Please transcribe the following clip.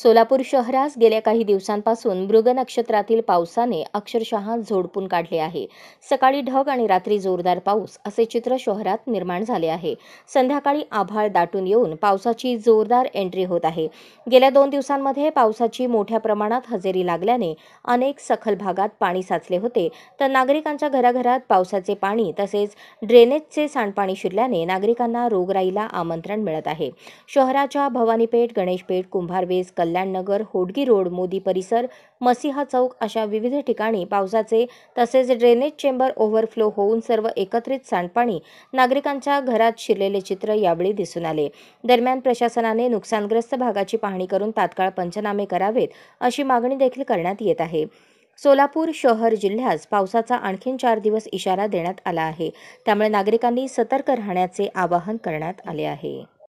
सोलापूर शहरास गेल्या काही दिवसांपासून मृग नक्षत्रातील पावसाने अक्षरशः झोडपून काढले आहे सकाळी ढग आणि रात्री जोरदार पाऊस असे चित्र शहरात निर्माण झाले आहे संध्याकाळी आभाळ दाटून येऊन पावसाची जोरदार एंट्री होत आहे गेल्या दोन दिवसांमध्ये पावसाची मोठ्या प्रमाणात हजेरी लागल्याने अनेक सखल भागात पाणी साचले होते तर नागरिकांच्या घराघरात पावसाचे पाणी तसेच ड्रेनेजचे सांडपाणी शिरल्याने नागरिकांना रोगराईला आमंत्रण मिळत आहे शहराच्या भवानीपेठ गणेशपेठ कुंभारवेस कल्याणनगर होडगी रोड मोदी परिसर मसिहा चौक अशा विविध ठिकाणी पावसाचे तसेच ड्रेनेज चेंबर ओव्हरफ्लो होऊन सर्व एकत्रित सांडपाणी नागरिकांच्या घरात शिरलेले चित्र यावेळी दिसून आले दरम्यान प्रशासनाने नुकसानग्रस्त भागाची पाहणी करून तात्काळ पंचनामे करावेत अशी मागणी देखील करण्यात येत आहे सोलापूर शहर जिल्ह्यास पावसाचा आणखीन चार दिवस इशारा देण्यात आला आहे त्यामुळे नागरिकांनी सतर्क राहण्याचे आवाहन करण्यात आले आहे